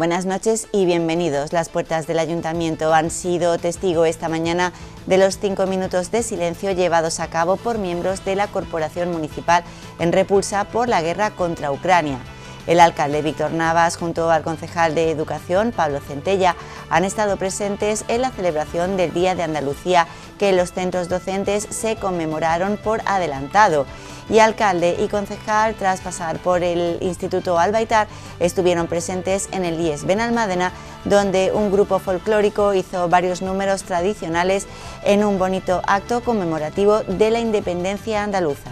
Buenas noches y bienvenidos. Las puertas del Ayuntamiento han sido testigo esta mañana de los cinco minutos de silencio llevados a cabo por miembros de la Corporación Municipal en repulsa por la guerra contra Ucrania. El alcalde Víctor Navas junto al concejal de Educación, Pablo Centella, han estado presentes en la celebración del Día de Andalucía que los centros docentes se conmemoraron por adelantado y alcalde y concejal, tras pasar por el Instituto Albaitar, estuvieron presentes en el 10 Benalmádena, donde un grupo folclórico hizo varios números tradicionales en un bonito acto conmemorativo de la independencia andaluza.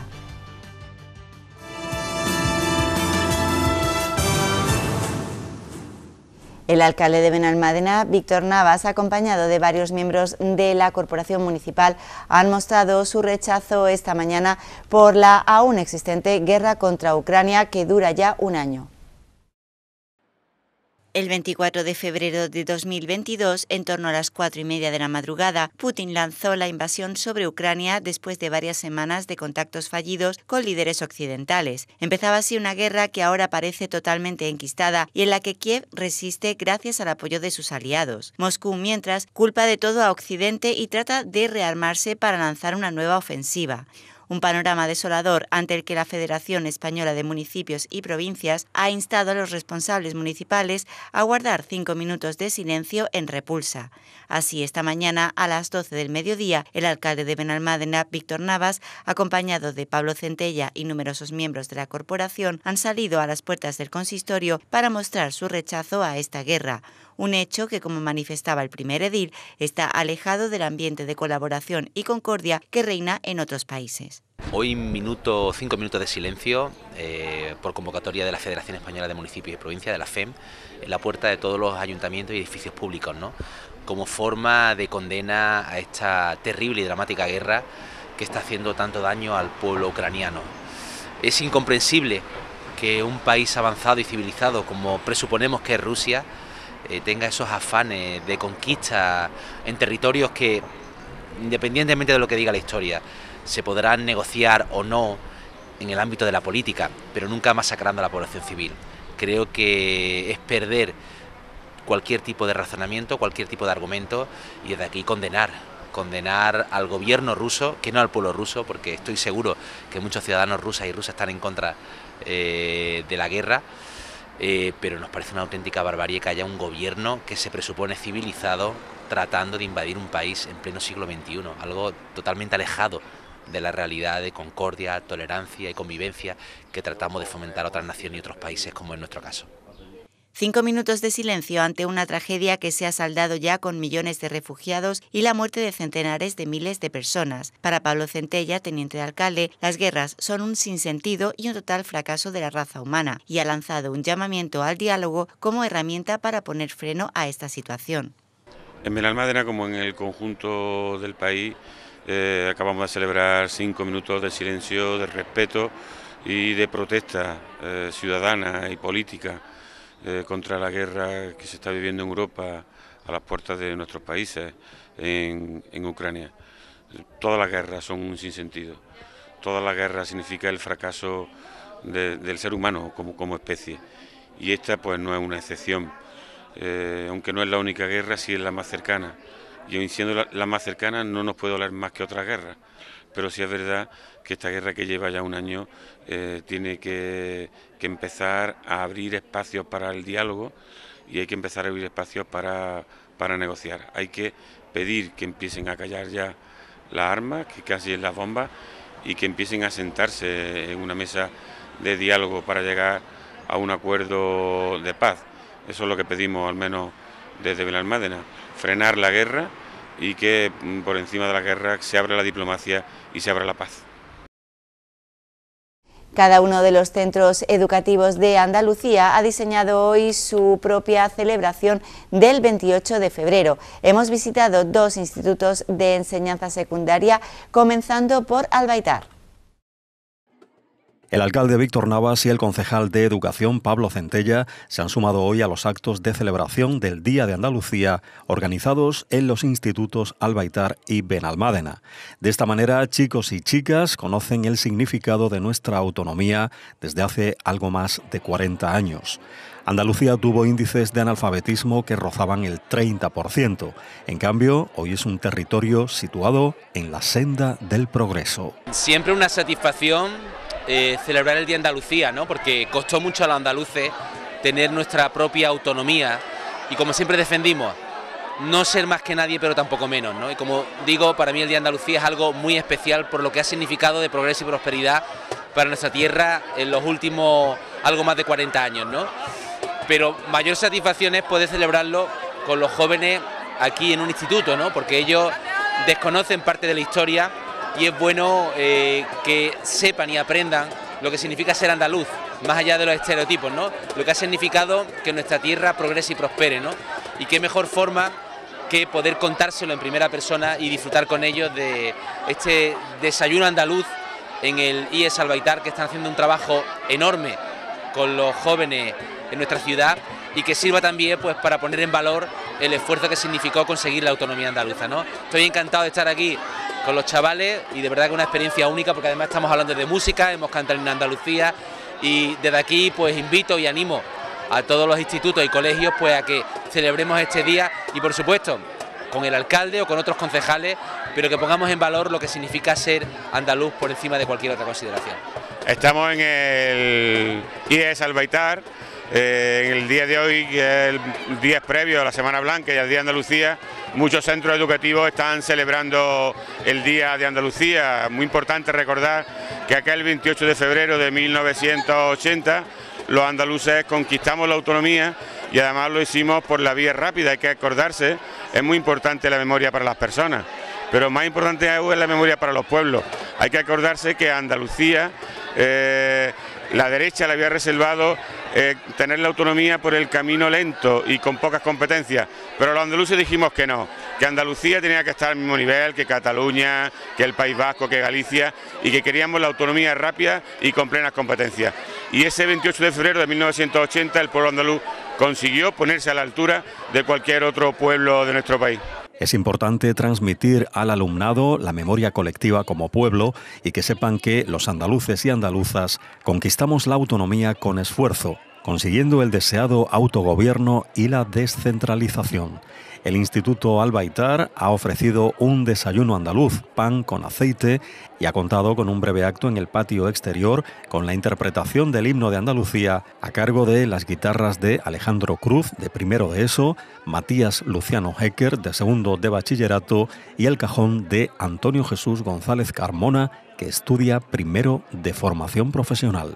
El alcalde de Benalmádena, Víctor Navas, acompañado de varios miembros de la Corporación Municipal, han mostrado su rechazo esta mañana por la aún existente guerra contra Ucrania que dura ya un año. El 24 de febrero de 2022, en torno a las cuatro y media de la madrugada, Putin lanzó la invasión sobre Ucrania después de varias semanas de contactos fallidos con líderes occidentales. Empezaba así una guerra que ahora parece totalmente enquistada y en la que Kiev resiste gracias al apoyo de sus aliados. Moscú, mientras, culpa de todo a Occidente y trata de rearmarse para lanzar una nueva ofensiva un panorama desolador ante el que la Federación Española de Municipios y Provincias ha instado a los responsables municipales a guardar cinco minutos de silencio en repulsa. Así, esta mañana, a las 12 del mediodía, el alcalde de Benalmádena, Víctor Navas, acompañado de Pablo Centella y numerosos miembros de la corporación, han salido a las puertas del consistorio para mostrar su rechazo a esta guerra, un hecho que, como manifestaba el primer edil, está alejado del ambiente de colaboración y concordia que reina en otros países. Hoy minuto, cinco minutos de silencio eh, por convocatoria de la Federación Española de Municipios y Provincias, de la FEM, en la puerta de todos los ayuntamientos y edificios públicos, ¿no? como forma de condena a esta terrible y dramática guerra que está haciendo tanto daño al pueblo ucraniano. Es incomprensible que un país avanzado y civilizado como presuponemos que es Rusia eh, tenga esos afanes de conquista en territorios que, independientemente de lo que diga la historia, se podrán negociar o no en el ámbito de la política, pero nunca masacrando a la población civil. Creo que es perder cualquier tipo de razonamiento, cualquier tipo de argumento y desde aquí condenar, condenar al gobierno ruso, que no al pueblo ruso, porque estoy seguro que muchos ciudadanos rusas y rusas están en contra eh, de la guerra, eh, pero nos parece una auténtica barbarie que haya un gobierno que se presupone civilizado tratando de invadir un país en pleno siglo XXI, algo totalmente alejado de la realidad de concordia, tolerancia y convivencia que tratamos de fomentar otras naciones y otros países, como en nuestro caso. Cinco minutos de silencio ante una tragedia que se ha saldado ya con millones de refugiados y la muerte de centenares de miles de personas. Para Pablo Centella, teniente de alcalde, las guerras son un sinsentido y un total fracaso de la raza humana, y ha lanzado un llamamiento al diálogo como herramienta para poner freno a esta situación. En Benalmádena, como en el conjunto del país, eh, acabamos de celebrar cinco minutos de silencio, de respeto y de protesta eh, ciudadana y política eh, contra la guerra que se está viviendo en Europa a las puertas de nuestros países, en, Ucrania. Todas las guerras son un sinsentido. Todas las guerras significa el fracaso del ser humano como, especie. Y esta pues no es una excepción. aunque no es la única guerra, sí es la más cercana. Yo, siendo la, más cercana, no nos puedo hablar más que otras guerras, pero sí es verdad que esta guerra que lleva ya un año eh, tiene que, empezar a abrir espacios para el diálogo y hay que empezar a abrir espacios para, para negociar. Hay que pedir que empiecen a callar ya las armas, que casi es las bombas, y que empiecen a sentarse en una mesa de diálogo para llegar a un acuerdo de paz. Eso es lo que pedimos, al menos desde Belalmádena frenar la guerra y que mm, por encima de la guerra se abra la diplomacia y se abra la paz. Cada uno de los centros educativos de Andalucía ha diseñado hoy su propia celebración del 28 de febrero. Hemos visitado dos institutos de enseñanza secundaria, comenzando por Albaitar. El alcalde Víctor Navas y el concejal de Educación Pablo Centella se han sumado hoy a los actos de celebración del Día de Andalucía organizados en los institutos Albaitar y Benalmádena. De esta manera, chicos y chicas conocen el significado de nuestra autonomía desde hace algo más de 40 años. Andalucía tuvo índices de analfabetismo que rozaban el 30%. En cambio, hoy es un territorio situado en la senda del progreso. Siempre una satisfacción eh, celebrar el Día Andalucía, ¿no? porque costó mucho a los andaluces tener nuestra propia autonomía y como siempre defendimos, no ser más que nadie pero tampoco menos. ¿no? Y como digo, para mí el Día Andalucía es algo muy especial por lo que ha significado de progreso y prosperidad para nuestra tierra en los últimos algo más de 40 años. ¿no? Pero mayor satisfacción es poder celebrarlo con los jóvenes aquí en un instituto, ¿no? porque ellos desconocen parte de la historia y es bueno eh, que sepan y aprendan lo que significa ser andaluz, más allá de los estereotipos, ¿no? Lo que ha significado que nuestra tierra progrese y prospere, ¿no? Y qué mejor forma que poder contárselo en primera persona y disfrutar con ellos de este desayuno andaluz en el IES Albaitar, que están haciendo un trabajo enorme con los jóvenes en nuestra ciudad y que sirva también pues, para poner en valor el esfuerzo que significó conseguir la autonomía andaluza. ¿no? Estoy encantado de estar aquí con los chavales y de verdad que una experiencia única porque además estamos hablando de música, hemos cantado en Andalucía y desde aquí pues invito y animo a todos los institutos y colegios pues a que celebremos este día y por supuesto con el alcalde o con otros concejales, pero que pongamos en valor lo que significa ser andaluz por encima de cualquier otra consideración. Estamos en el IES Albaitar eh, en el día de hoy, el día previo a la Semana Blanca y al Día de Andalucía, muchos centros educativos están celebrando el Día de Andalucía. Muy importante recordar que acá el 28 de febrero de 1980 los andaluces conquistamos la autonomía y además lo hicimos por la vía rápida, hay que acordarse, es muy importante la memoria para las personas, pero más importante es la memoria para los pueblos. Hay que acordarse que Andalucía, eh, la derecha le había reservado eh, tener la autonomía por el camino lento y con pocas competencias, pero los andaluces dijimos que no, que Andalucía tenía que estar al mismo nivel que Cataluña, que el País Vasco, que Galicia y que queríamos la autonomía rápida y con plenas competencias. Y ese 28 de febrero de 1980 el pueblo andaluz consiguió ponerse a la altura de cualquier otro pueblo de nuestro país. Es importante transmitir al alumnado la memoria colectiva como pueblo y que sepan que los andaluces y andaluzas conquistamos la autonomía con esfuerzo, consiguiendo el deseado autogobierno y la descentralización. El Instituto Albaitar ha ofrecido un desayuno andaluz, pan con aceite, y ha contado con un breve acto en el patio exterior con la interpretación del himno de Andalucía a cargo de las guitarras de Alejandro Cruz, de primero de ESO, Matías Luciano Hecker, de segundo de bachillerato, y el cajón de Antonio Jesús González Carmona, que estudia primero de formación profesional.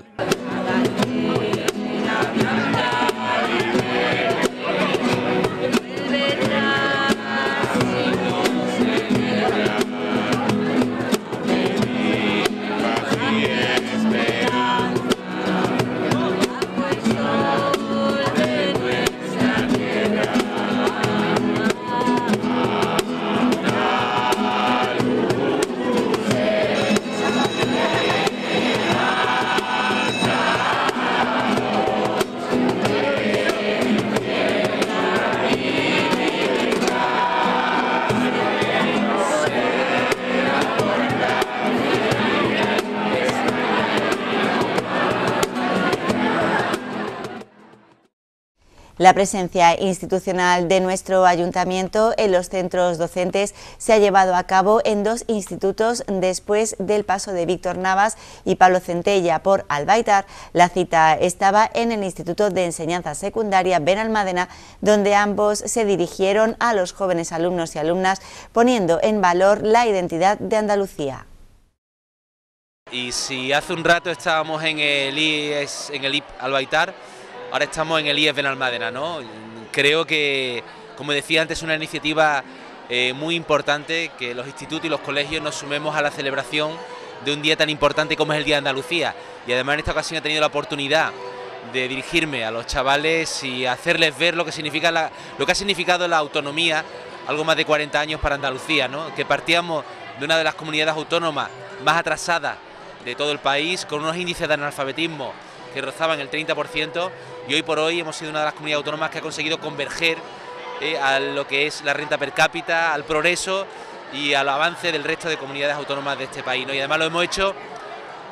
La presencia institucional de nuestro ayuntamiento en los centros docentes se ha llevado a cabo en dos institutos después del paso de Víctor Navas y Pablo Centella por Albaitar. La cita estaba en el Instituto de Enseñanza Secundaria Benalmádena, donde ambos se dirigieron a los jóvenes alumnos y alumnas, poniendo en valor la identidad de Andalucía. Y si hace un rato estábamos en el, e en el IP Albaitar, ahora estamos en el IES Benalmádena, ¿no? Creo que, como decía antes, es una iniciativa eh, muy importante que los institutos y los colegios nos sumemos a la celebración de un día tan importante como es el Día de Andalucía. Y además en esta ocasión he tenido la oportunidad de dirigirme a los chavales y hacerles ver lo que, significa lo que ha significado la autonomía, algo más de 40 años para Andalucía, ¿no? que partíamos de una de las comunidades autónomas más atrasadas de todo el país, con unos índices de analfabetismo que rozaban el 30%, y hoy por hoy hemos sido una de las comunidades autónomas que ha conseguido converger eh, a lo que es la renta per cápita, al progreso y al avance del resto de comunidades autónomas de este país. Y además lo hemos hecho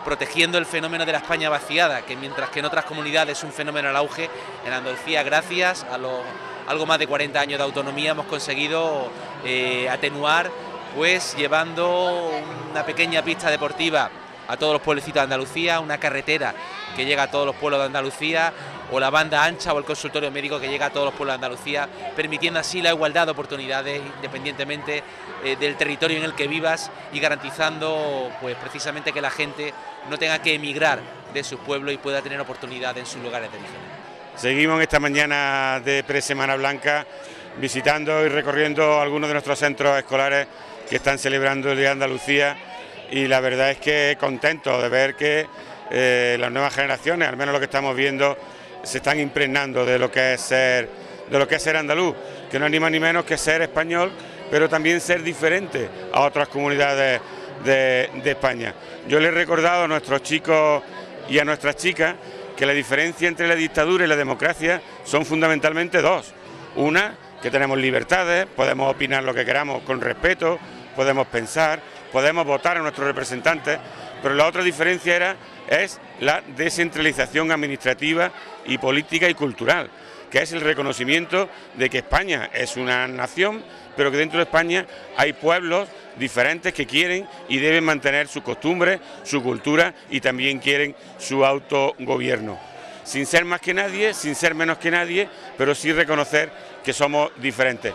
protegiendo el fenómeno de la España vaciada, que mientras que en otras comunidades es un fenómeno al auge, en Andalucía, gracias a los algo más de 40 años de autonomía, hemos conseguido eh, atenuar, pues llevando una pequeña pista deportiva a todos los pueblecitos de Andalucía, una carretera que llega a todos los pueblos de Andalucía, o la banda ancha o el consultorio médico que llega a todos los pueblos de Andalucía, permitiendo así la igualdad de oportunidades independientemente eh, del territorio en el que vivas y garantizando pues precisamente que la gente no tenga que emigrar de su pueblo... y pueda tener oportunidad en sus lugares de origen. Seguimos esta mañana de presemana blanca visitando y recorriendo algunos de nuestros centros escolares que están celebrando el Día de Andalucía y la verdad es que contento de ver que eh, las nuevas generaciones, al menos lo que estamos viendo, se están impregnando de lo que es ser, de lo que ser andaluz, que no anima ni menos que ser español, pero también ser diferente a otras comunidades de, de España. Yo le he recordado a nuestros chicos y a nuestras chicas que la diferencia entre la dictadura y la democracia son fundamentalmente dos. Una, que tenemos libertades, podemos opinar lo que queramos con respeto, podemos pensar, podemos votar a nuestros representantes, pero la otra diferencia era, es la descentralización administrativa y política y cultural, que es el reconocimiento de que España es una nación, pero que dentro de España hay pueblos diferentes que quieren y deben mantener sus costumbres, su cultura y también quieren su autogobierno. Sin ser más que nadie, sin ser menos que nadie, pero sí reconocer que somos diferentes.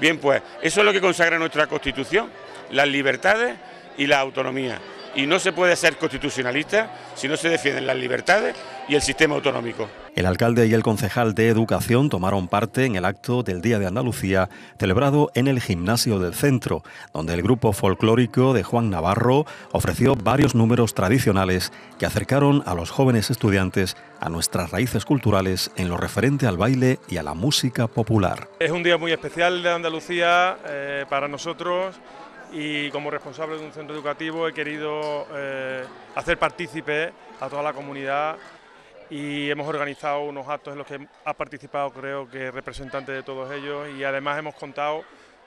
Bien, pues eso es lo que consagra nuestra Constitución las libertades y la autonomía. Y no se puede ser constitucionalista si no se defienden las libertades y el sistema autonómico. El alcalde y el concejal de Educación tomaron parte en el acto del Día de Andalucía, celebrado en el gimnasio del centro, donde el grupo folclórico de Juan Navarro ofreció varios números tradicionales que acercaron a los jóvenes estudiantes a nuestras raíces culturales en lo referente al baile y a la música popular. Es un día muy especial de Andalucía eh, para nosotros y como responsable de un centro educativo he querido eh, hacer partícipe a toda la comunidad y hemos organizado unos actos en los que ha participado creo que representante de todos ellos y además hemos contado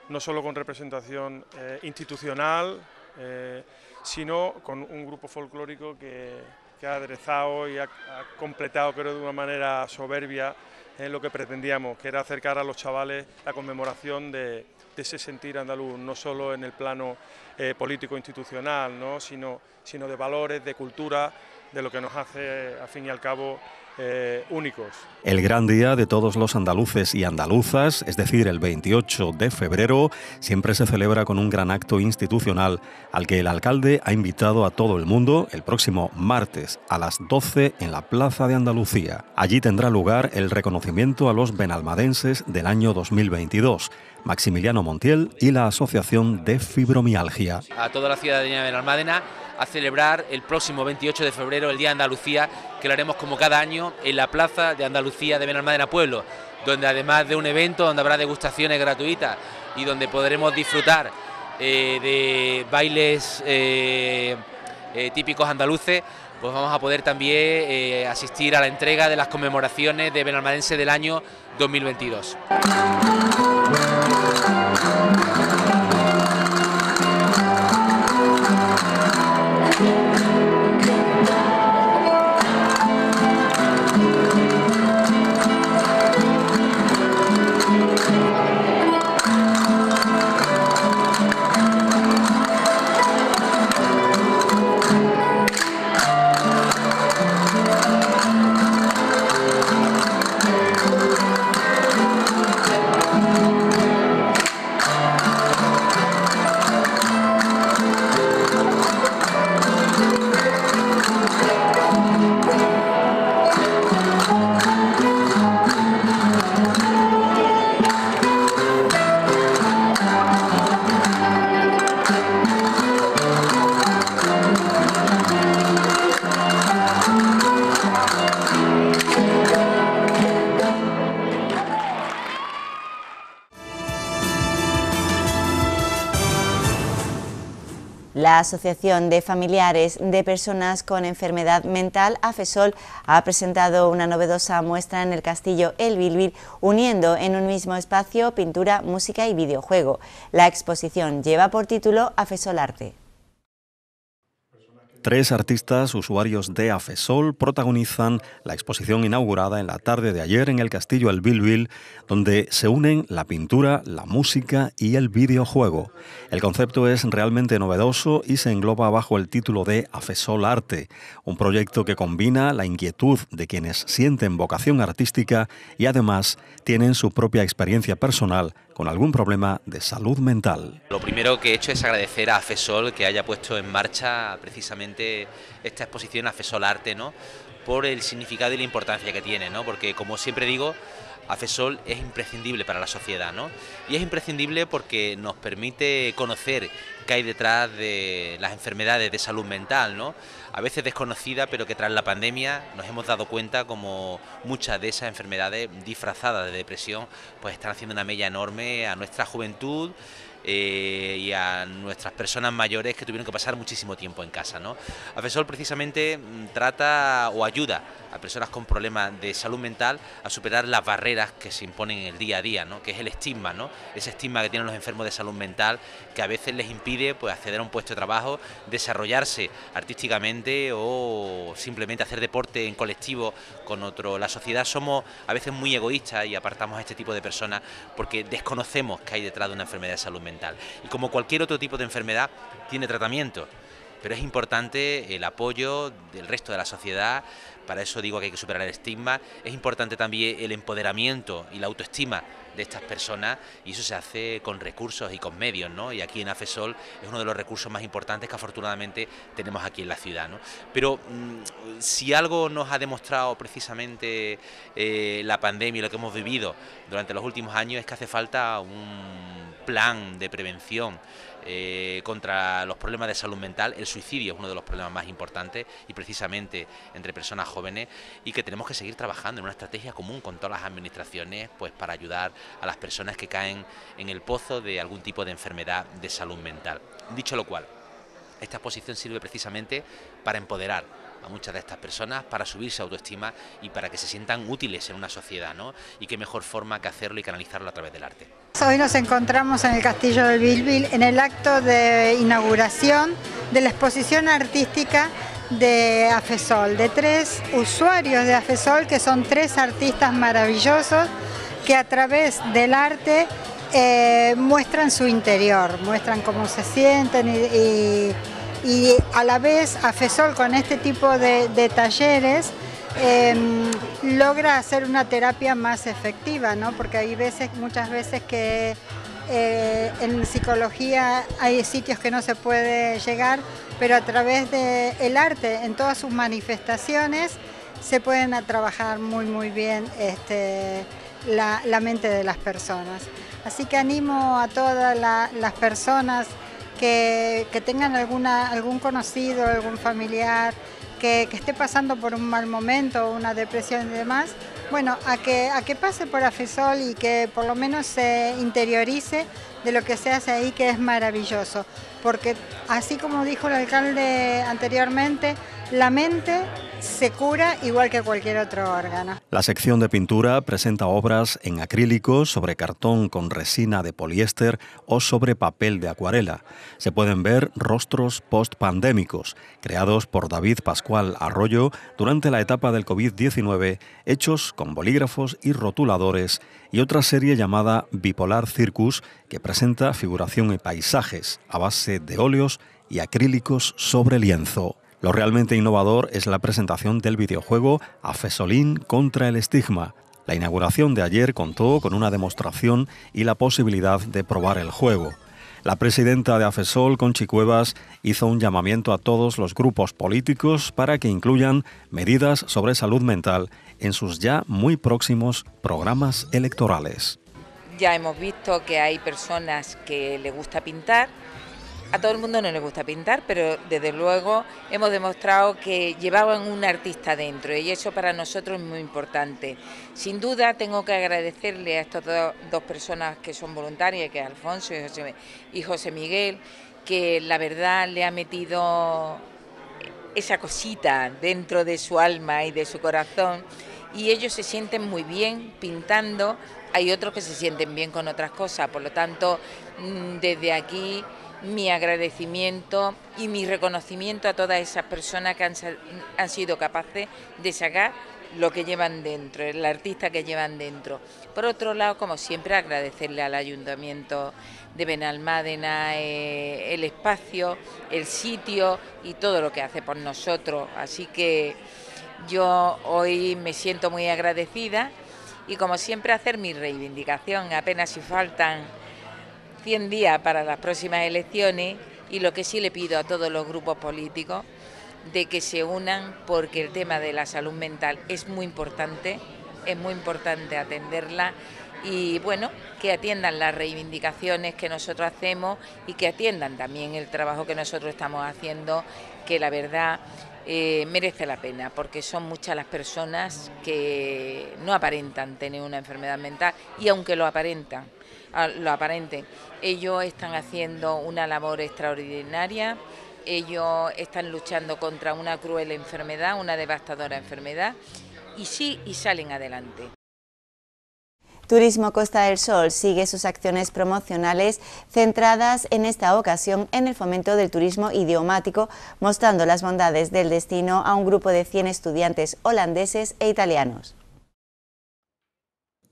no solo con representación eh, institucional, eh, sino con un grupo folclórico que, ha aderezado y ha, ha, completado creo de una manera soberbia en lo que pretendíamos, que era acercar a los chavales la conmemoración de, de ese sentir andaluz, no solo en el plano eh, político-institucional, ¿no? sino, sino de valores, de cultura, de lo que nos hace, a fin y al cabo, eh, únicos. El gran día de todos los andaluces y andaluzas, es decir, el 28 de febrero, siempre se celebra con un gran acto institucional al que el alcalde ha invitado a todo el mundo el próximo martes a las 12 en la Plaza de Andalucía. Allí tendrá lugar el reconocimiento a los benalmadenses del año 2022. Maximiliano Montiel y la Asociación de Fibromialgia. A toda la ciudadanía de Benalmádena a celebrar el próximo 28 de febrero el Día de Andalucía, que lo haremos como cada año en la Plaza de Andalucía de Benalmádena Pueblo, donde además de un evento donde habrá degustaciones gratuitas y donde podremos disfrutar eh, de bailes eh, eh, típicos andaluces, pues vamos a poder también asistir a la entrega de las conmemoraciones de Benalmadense del año 2022. Asociación de Familiares de Personas con Enfermedad Mental, AFESOL, ha presentado una novedosa muestra en el castillo El Bilbil, uniendo en un mismo espacio pintura, música y videojuego. La exposición lleva por título AFESOL Arte. Tres artistas usuarios de Afesol protagonizan la exposición inaugurada en la tarde de ayer en el Castillo El Bilbil, donde se unen la pintura, la música y el videojuego. El concepto es realmente novedoso y se engloba bajo el título de Afesol Arte, un proyecto que combina la inquietud de quienes sienten vocación artística y además tienen su propia experiencia personal con algún problema de salud mental. Lo primero que he hecho es agradecer a FESOL que haya puesto en marcha precisamente esta exposición a FESOL Arte, ¿no? por el significado y la importancia que tiene, ¿no? porque como siempre digo, AFESOL es imprescindible para la sociedad, ¿no? Y es imprescindible porque nos permite conocer qué hay detrás de las enfermedades de salud mental, ¿no? a veces desconocida, pero que tras la pandemia nos hemos dado cuenta como muchas de esas enfermedades disfrazadas de depresión pues están haciendo una mella enorme a nuestra juventud eh, y a nuestras personas mayores que tuvieron que pasar muchísimo tiempo en casa. ¿no? Afesol precisamente mm, trata o ayuda a personas con problemas de salud mental a superar las barreras que se imponen en el día a día, ¿no? que es el estigma, ¿no? ese estigma que tienen los enfermos de salud mental que a veces les impide pues, acceder a un puesto de trabajo, desarrollarse artísticamente o simplemente hacer deporte en colectivo con otro. La sociedad somos a veces muy egoístas y apartamos a este tipo de personas porque desconocemos que hay detrás de una enfermedad de salud mental. Y como cualquier otro tipo de enfermedad, tiene tratamiento, pero es importante el apoyo del resto de la sociedad, para eso digo que hay que superar el estigma. Es importante también el empoderamiento y la autoestima de estas personas y eso se hace con recursos y con medios, Y aquí en AFESOL es uno de los recursos más importantes que afortunadamente tenemos aquí en la ciudad, Pero mm, si algo nos ha demostrado precisamente eh, la pandemia y lo que hemos vivido durante los últimos años es que hace falta un plan de prevención. Eh, contra los problemas de salud mental, el suicidio es uno de los problemas más importantes y precisamente entre personas jóvenes y que tenemos que seguir trabajando en una estrategia común con todas las administraciones pues para ayudar a las personas que caen en el pozo de algún tipo de enfermedad de salud mental. Dicho lo cual, esta exposición sirve precisamente para empoderar a muchas de estas personas para subirse su autoestima y para que se sientan útiles en una sociedad, ¿no? Y qué mejor forma que hacerlo y canalizarlo a través del arte. Hoy nos encontramos en el Castillo del Bilbil en el acto de inauguración de la exposición artística de AFESOL, de tres usuarios de AFESOL que son tres artistas maravillosos que a través del arte eh, muestran su interior, muestran cómo se sienten y y a la vez FESOL con este tipo de, talleres em, logra hacer una terapia más efectiva, ¿no? porque hay veces, muchas veces que eh, en psicología hay sitios que no se puede llegar, pero a través del el arte, en todas sus manifestaciones, se pueden trabajar muy muy bien este, la, mente de las personas. Así que animo a todas las personas que, tengan alguna, algún conocido, algún familiar que, esté pasando por un mal momento, una depresión y demás, bueno, a que, a que pase por AFESOL y que por lo menos se interiorice de lo que se hace ahí, que es maravilloso. Porque así como dijo el alcalde anteriormente, la mente se cura igual que cualquier otro órgano. La sección de pintura presenta obras en acrílico, sobre cartón con resina de poliéster o sobre papel de acuarela. Se pueden ver rostros post-pandémicos, creados por David Pascual Arroyo durante la etapa del COVID-19, hechos con bolígrafos y rotuladores, y otra serie llamada Bipolar Circus, que presenta figuración y paisajes a base de óleos y acrílicos sobre lienzo. Lo realmente innovador es la presentación del videojuego Afesolín contra el estigma. La inauguración de ayer contó con una demostración y la posibilidad de probar el juego. La presidenta de AFESOL, Conchi Cuevas, hizo un llamamiento a todos los grupos políticos para que incluyan medidas sobre salud mental en sus ya muy próximos programas electorales. Ya hemos visto que hay personas que le gusta pintar, a todo el mundo no le gusta pintar, pero desde luego hemos demostrado que llevaban un artista dentro y eso para nosotros es muy importante. Sin duda tengo que agradecerle a estas dos, personas que son voluntarias, que es Alfonso y José Miguel, que la verdad le ha metido esa cosita dentro de su alma y de su corazón y ellos se sienten muy bien pintando, hay otros que se sienten bien con otras cosas, por lo tanto mm, desde aquí mi agradecimiento y mi reconocimiento a todas esas personas que han, sido capaces de sacar lo que llevan dentro, el artista que llevan dentro. Por otro lado, como siempre, agradecerle al Ayuntamiento de Benalmádena eh, el espacio, el sitio y todo lo que hace por nosotros. Así que yo hoy me siento muy agradecida y como siempre hacer mi reivindicación, apenas si faltan 100 días para las próximas elecciones y lo que sí le pido a todos los grupos políticos de que se unan porque el tema de la salud mental es muy importante, es muy importante atenderla y bueno, que atiendan las reivindicaciones que nosotros hacemos y que atiendan también el trabajo que nosotros estamos haciendo, que la verdad eh, merece la pena, porque son muchas las personas que no aparentan tener una enfermedad mental y aunque lo aparentan, lo aparente. Ellos están haciendo una labor extraordinaria, ellos están luchando contra una cruel enfermedad, una devastadora enfermedad, y sí, y salen adelante. Turismo Costa del Sol sigue sus acciones promocionales centradas en esta ocasión en el fomento del turismo idiomático, mostrando las bondades del destino a un grupo de 100 estudiantes holandeses e italianos.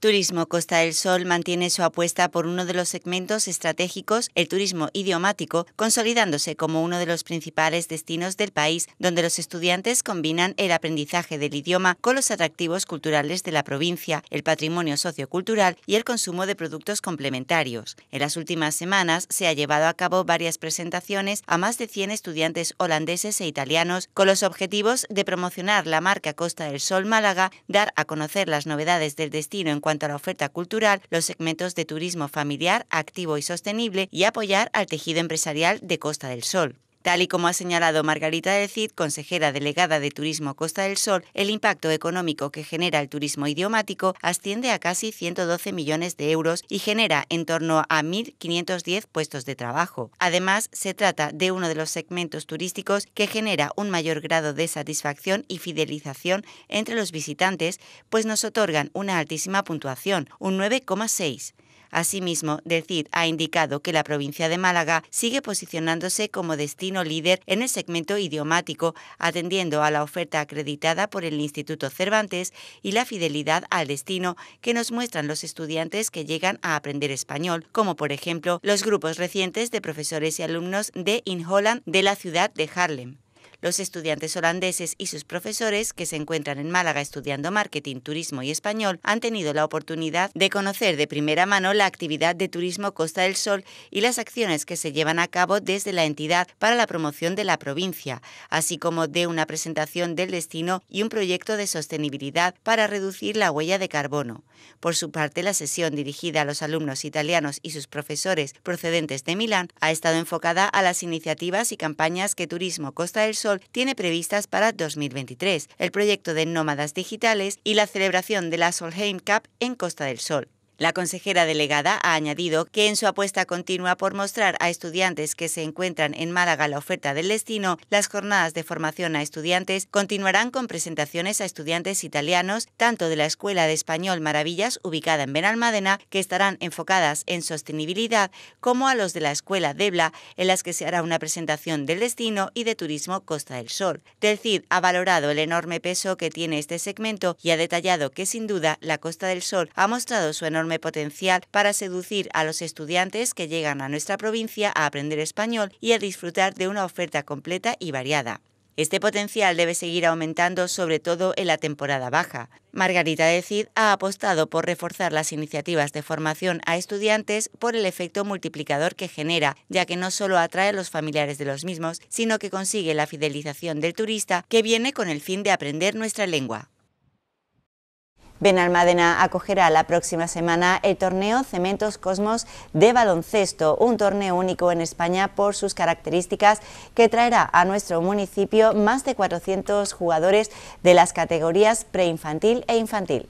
Turismo Costa del Sol mantiene su apuesta por uno de los segmentos estratégicos, el turismo idiomático, consolidándose como uno de los principales destinos del país, donde los estudiantes combinan el aprendizaje del idioma con los atractivos culturales de la provincia, el patrimonio sociocultural y el consumo de productos complementarios. En las últimas semanas se ha llevado a cabo varias presentaciones a más de 100 estudiantes holandeses e italianos con los objetivos de promocionar la marca Costa del Sol Málaga, dar a conocer las novedades del destino en cuanto cuanto a la oferta cultural, los segmentos de turismo familiar, activo y sostenible y apoyar al tejido empresarial de Costa del Sol. Tal y como ha señalado Margarita de Cid, consejera delegada de Turismo Costa del Sol, el impacto económico que genera el turismo idiomático asciende a casi 112 millones de euros y genera en torno a 1.510 puestos de trabajo. Además, se trata de uno de los segmentos turísticos que genera un mayor grado de satisfacción y fidelización entre los visitantes, pues nos otorgan una altísima puntuación, un 9,6. Asimismo, Decid ha indicado que la provincia de Málaga sigue posicionándose como destino líder en el segmento idiomático, atendiendo a la oferta acreditada por el Instituto Cervantes y la fidelidad al destino que nos muestran los estudiantes que llegan a aprender español, como por ejemplo los grupos recientes de profesores y alumnos de In Holland de la ciudad de Harlem. Los estudiantes holandeses y sus profesores que se encuentran en Málaga estudiando marketing, turismo y español han tenido la oportunidad de conocer de primera mano la actividad de Turismo Costa del Sol y las acciones que se llevan a cabo desde la entidad para la promoción de la provincia, así como de una presentación del destino y un proyecto de sostenibilidad para reducir la huella de carbono. Por su parte, la sesión dirigida a los alumnos italianos y sus profesores procedentes de Milán ha estado enfocada a las iniciativas y campañas que Turismo Costa del Sol tiene previstas para 2023, el proyecto de nómadas digitales y la celebración de la Solheim Cup en Costa del Sol. La consejera delegada ha añadido que en su apuesta continua por mostrar a estudiantes que se encuentran en Málaga la oferta del destino, las jornadas de formación a estudiantes continuarán con presentaciones a estudiantes italianos, tanto de la Escuela de Español Maravillas ubicada en Benalmádena, que estarán enfocadas en sostenibilidad, como a los de la Escuela Debla, en las que se hará una presentación del destino y de turismo Costa del Sol. Del CID ha valorado el enorme peso que tiene este segmento y ha detallado que sin duda la Costa del Sol ha mostrado su enorme potencial para seducir a los estudiantes que llegan a nuestra provincia a aprender español y a disfrutar de una oferta completa y variada. Este potencial debe seguir aumentando, sobre todo en la temporada baja. Margarita Decid ha apostado por reforzar las iniciativas de formación a estudiantes por el efecto multiplicador que genera, ya que no solo atrae a los familiares de los mismos, sino que consigue la fidelización del turista que viene con el fin de aprender nuestra lengua. Benalmádena acogerá la próxima semana el torneo Cementos Cosmos de baloncesto, un torneo único en España por sus características que traerá a nuestro municipio más de 400 jugadores de las categorías preinfantil e infantil.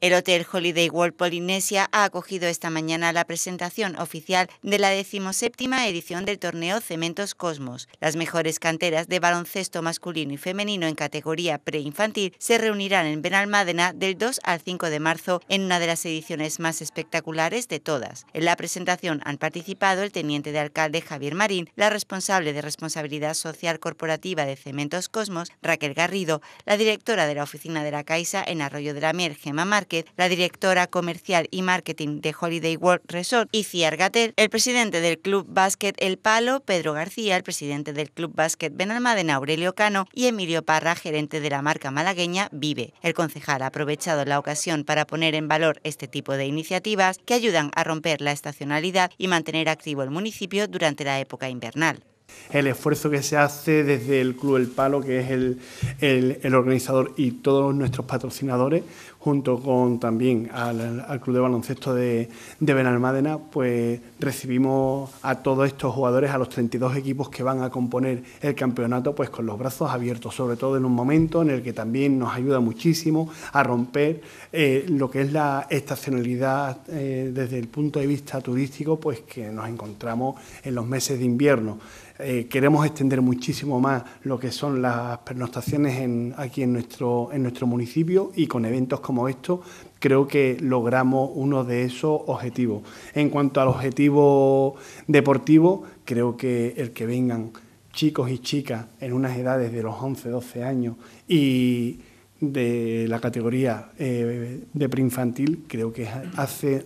El Hotel Holiday World Polinesia ha acogido esta mañana la presentación oficial de la decimoséptima edición del torneo Cementos Cosmos. Las mejores canteras de baloncesto masculino y femenino en categoría preinfantil se reunirán en Benalmádena del 2 al 5 de marzo en una de las ediciones más espectaculares de todas. En la presentación han participado el teniente de alcalde Javier Marín, la responsable de responsabilidad social corporativa de Cementos Cosmos, Raquel Garrido, la directora de la oficina de la Caixa en Arroyo de la Mer Gemma marca la directora comercial y marketing de Holiday World Resort, Iciar Gater, el presidente del Club Básquet El Palo, Pedro García, el presidente del Club Básquet Benalmádena, Aurelio Cano, y Emilio Parra, gerente de la marca malagueña Vive. El concejal ha aprovechado la ocasión para poner en valor este tipo de iniciativas que ayudan a romper la estacionalidad y mantener activo el municipio durante la época invernal el esfuerzo que se hace desde el Club El Palo, que es el, el, organizador, y todos nuestros patrocinadores, junto con también al, Club de Baloncesto de, de Benalmádena, pues recibimos a todos estos jugadores, a los 32 equipos que van a componer el campeonato, pues con los brazos abiertos, sobre todo en un momento en el que también nos ayuda muchísimo a romper eh, lo que es la estacionalidad eh, desde el punto de vista turístico, pues que nos encontramos en los meses de invierno. Eh, queremos extender muchísimo más lo que son las pernoctaciones en, aquí en nuestro, en nuestro municipio y con eventos como estos creo que logramos uno de esos objetivos. En cuanto al objetivo deportivo, creo que el que vengan chicos y chicas en unas edades de los 11, 12 años y de la categoría eh, de preinfantil, creo que hace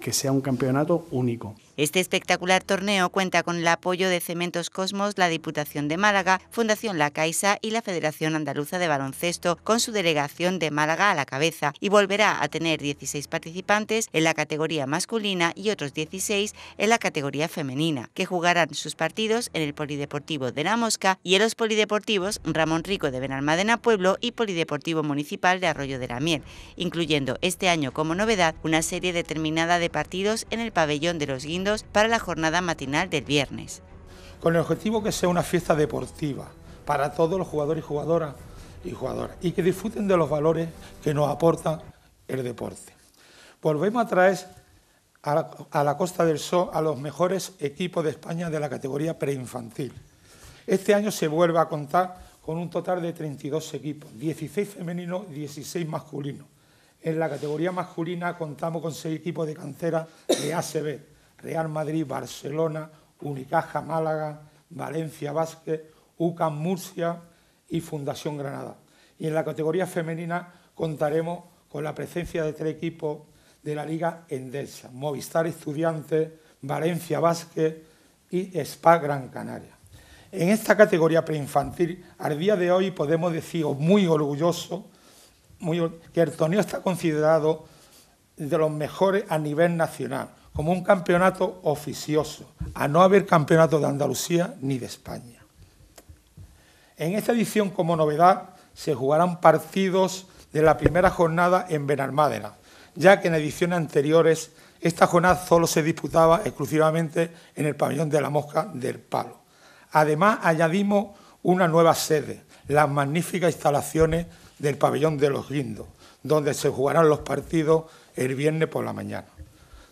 que sea un campeonato único. Este espectacular torneo cuenta con el apoyo de Cementos Cosmos, la Diputación de Málaga, Fundación La Caixa y la Federación Andaluza de Baloncesto, con su delegación de Málaga a la cabeza, y volverá a tener 16 participantes en la categoría masculina y otros 16 en la categoría femenina, que jugarán sus partidos en el Polideportivo de La Mosca y en los Polideportivos Ramón Rico de Benalmádena Pueblo y Polideportivo Municipal de Arroyo de la Miel, incluyendo este año como novedad una serie determinada de partidos en el pabellón de los Guindos para la jornada matinal del viernes. Con el objetivo que sea una fiesta deportiva para todos los jugadores y jugadoras y jugadoras y que disfruten de los valores que nos aporta el deporte. Volvemos a traer a la, Costa del Sol a los mejores equipos de España de la categoría preinfantil. Este año se vuelve a contar con un total de 32 equipos, 16 femeninos, 16 masculinos. En la categoría masculina contamos con 6 equipos de cantera de ACB, Real Madrid, Barcelona, Unicaja Málaga, Valencia Vázquez, UCAM Murcia y Fundación Granada. Y en la categoría femenina contaremos con la presencia de tres equipos de la Liga Endesa, Movistar Estudiantes, Valencia Vázquez y Spa Gran Canaria. En esta categoría preinfantil, al día de hoy podemos decir, muy orgulloso, que el torneo está considerado de los mejores a nivel nacional como un campeonato oficioso, a no haber campeonato de Andalucía ni de España. En esta edición, como novedad, se jugarán partidos de la primera jornada en Benalmádena, ya que en ediciones anteriores esta jornada solo se disputaba exclusivamente en el pabellón de la mosca del Palo. Además, añadimos una nueva sede, las magníficas instalaciones del pabellón de los Guindos, donde se jugarán los partidos el viernes por la mañana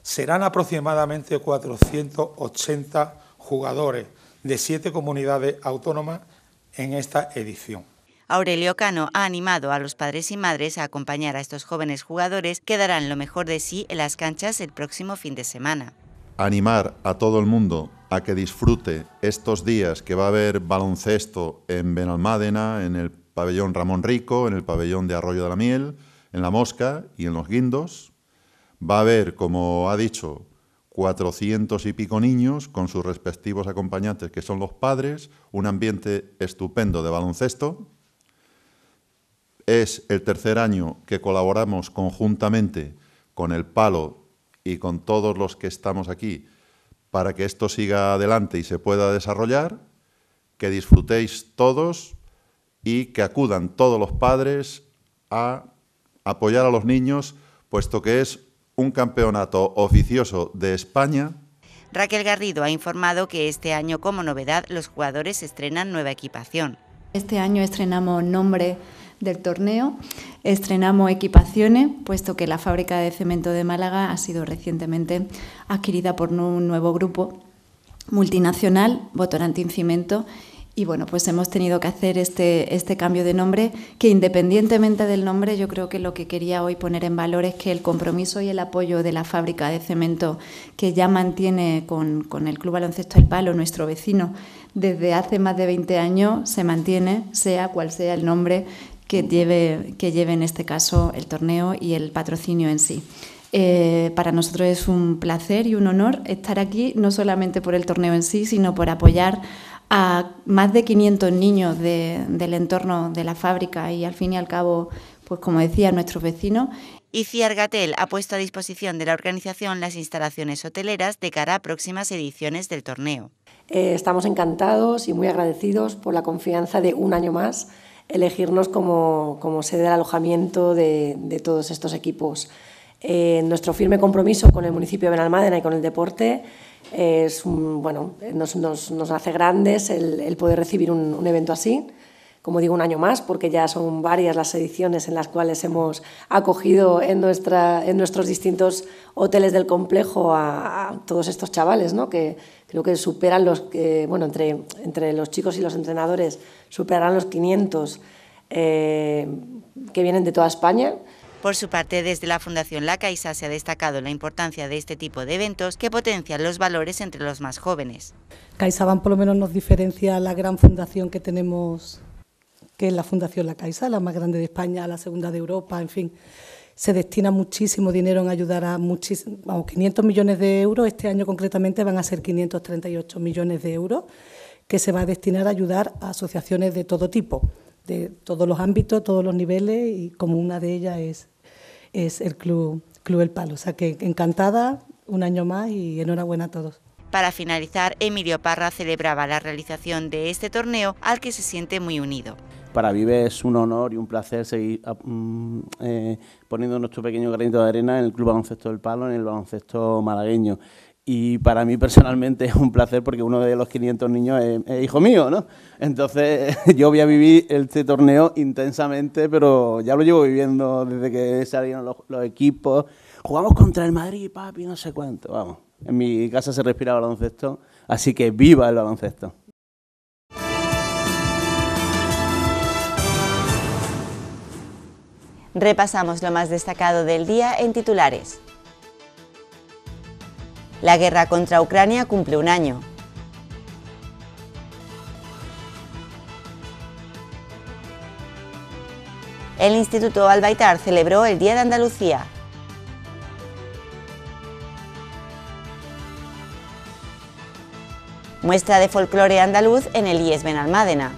serán aproximadamente 480 jugadores de siete comunidades autónomas en esta edición. Aurelio Cano ha animado a los padres y madres a acompañar a estos jóvenes jugadores que darán lo mejor de sí en las canchas el próximo fin de semana. Animar a todo el mundo a que disfrute estos días que va a haber baloncesto en Benalmádena, en el pabellón Ramón Rico, en el pabellón de Arroyo de la Miel, en La Mosca y en Los Guindos, Va a haber, como ha dicho, 400 y pico niños con sus respectivos acompañantes, que son los padres, un ambiente estupendo de baloncesto. Es el tercer año que colaboramos conjuntamente con el Palo y con todos los que estamos aquí para que esto siga adelante y se pueda desarrollar, que disfrutéis todos y que acudan todos los padres a apoyar a los niños, puesto que es un campeonato oficioso de España. Raquel Garrido ha informado que este año, como novedad, los jugadores estrenan nueva equipación. Este año estrenamos nombre del torneo, estrenamos equipaciones, puesto que la fábrica de cemento de Málaga ha sido recientemente adquirida por un nuevo grupo multinacional, Botorantin Cimento, y bueno, pues hemos tenido que hacer este, este cambio de nombre, que independientemente del nombre, yo creo que lo que quería hoy poner en valor es que el compromiso y el apoyo de la fábrica de cemento que ya mantiene con, el Club Baloncesto El Palo, nuestro vecino, desde hace más de 20 años, se mantiene, sea cual sea el nombre que lleve, que lleve en este caso el torneo y el patrocinio en sí. Eh, para nosotros es un placer y un honor estar aquí, no solamente por el torneo en sí, sino por apoyar a más de 500 niños del entorno de la fábrica y al fin y al cabo, pues como decía, nuestros vecinos. Y Argatel ha puesto a disposición de la organización las instalaciones hoteleras de cara a próximas ediciones del torneo. Eh, estamos encantados y muy agradecidos por la confianza de un año más elegirnos como, como sede del alojamiento de, todos estos equipos. Eh, nuestro firme compromiso con el municipio de Benalmádena y con el deporte es bueno, nos, hace grandes el, poder recibir un, evento así. Como digo, un año más, porque ya son varias las ediciones en las cuales hemos acogido en, nuestros distintos hoteles del complejo a, todos estos chavales, ¿no? que creo que superan los, bueno, entre, los chicos y los entrenadores, superarán los 500 eh, que vienen de toda España, por su parte, desde la Fundación La Caixa se ha destacado la importancia de este tipo de eventos que potencian los valores entre los más jóvenes. CaixaBank por lo menos nos diferencia la gran fundación que tenemos, que es la Fundación La Caixa, la más grande de España, la segunda de Europa, en fin. Se destina muchísimo dinero en ayudar a muchísimos, 500 millones de euros, este año concretamente van a ser 538 millones de euros, que se va a destinar a ayudar a asociaciones de todo tipo, de todos los ámbitos, todos los niveles, y como una de ellas es es el Club, Club El Palo. O sea que encantada, un año más y enhorabuena a todos. Para finalizar, Emilio Parra celebraba la realización de este torneo al que se siente muy unido. Para Vive es un honor y un placer seguir ah, mm, eh, poniendo nuestro pequeño granito de arena en el Club Baloncesto del Palo, en el baloncesto malagueño. Y para mí personalmente es un placer porque uno de los 500 niños es, hijo mío, ¿no? Entonces yo voy a vivir este torneo intensamente, pero ya lo llevo viviendo desde que salieron los, equipos. Jugamos contra el Madrid, papi, no sé cuánto. Vamos, en mi casa se respira baloncesto, así que viva el baloncesto. Repasamos lo más destacado del día en titulares. La guerra contra Ucrania cumple un año. El Instituto Albaitar celebró el Día de Andalucía. Muestra de folclore andaluz en el IES Benalmádena.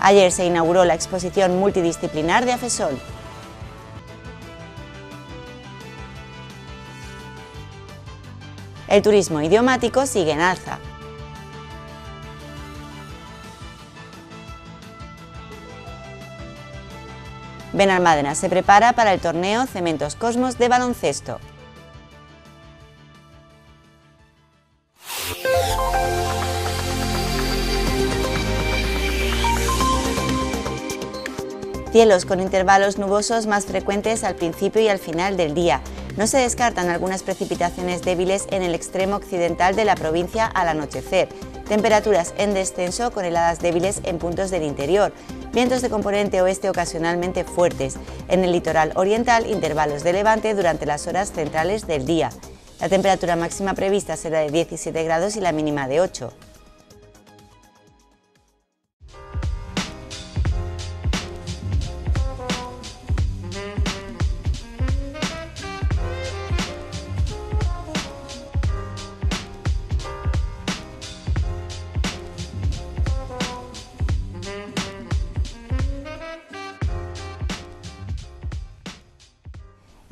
Ayer se inauguró la exposición multidisciplinar de AFESOL. El turismo idiomático sigue en alza. Benalmádena se prepara para el torneo Cementos Cosmos de baloncesto. Cielos con intervalos nubosos más frecuentes al principio y al final del día. No se descartan algunas precipitaciones débiles en el extremo occidental de la provincia al anochecer, temperaturas en descenso con heladas débiles en puntos del interior, vientos de componente oeste ocasionalmente fuertes, en el litoral oriental intervalos de levante durante las horas centrales del día. La temperatura máxima prevista será de 17 grados y la mínima de 8.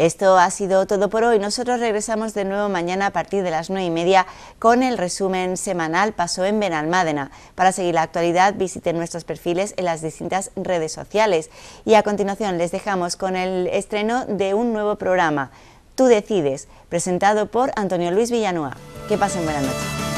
Esto ha sido todo por hoy. Nosotros regresamos de nuevo mañana a partir de las 9 y media con el resumen semanal Paso en Benalmádena. Para seguir la actualidad visiten nuestros perfiles en las distintas redes sociales. Y a continuación les dejamos con el estreno de un nuevo programa, Tú Decides, presentado por Antonio Luis Villanueva. Que pasen buenas noches.